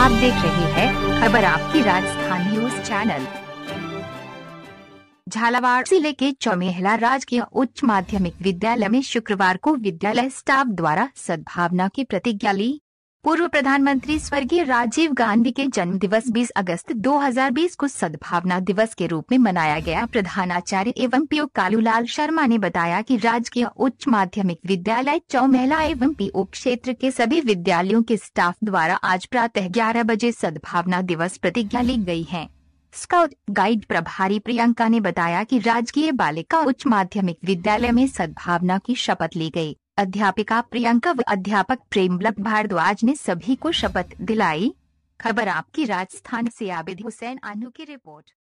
आप देख रहे हैं खबर आपकी राजस्थान न्यूज चैनल झालावाड़ जिले के चौमेहला राजकीय उच्च माध्यमिक विद्यालय में शुक्रवार को विद्यालय स्टाफ द्वारा सद्भावना की प्रतिज्ञा ली पूर्व प्रधानमंत्री स्वर्गीय राजीव गांधी के जन्म दिवस 20 अगस्त 2020 को सद्भावना दिवस के रूप में मनाया गया प्रधानाचार्य एवं पीओ कालूलाल शर्मा ने बताया कि राजकीय उच्च माध्यमिक विद्यालय चौमहला एवं पीओ क्षेत्र के सभी विद्यालयों के स्टाफ द्वारा आज प्रातः ग्यारह बजे सद्भावना दिवस प्रतिज्ञा ली गयी है स्काउट गाइड प्रभारी प्रियंका ने बताया कि राजकीय बालिका उच्च माध्यमिक विद्यालय में सद्भावना की शपथ ली गई अध्यापिका प्रियंका व अध्यापक प्रेमलब भारद्वाज ने सभी को शपथ दिलाई खबर आपकी राजस्थान से आबिद हुसैन अनु की रिपोर्ट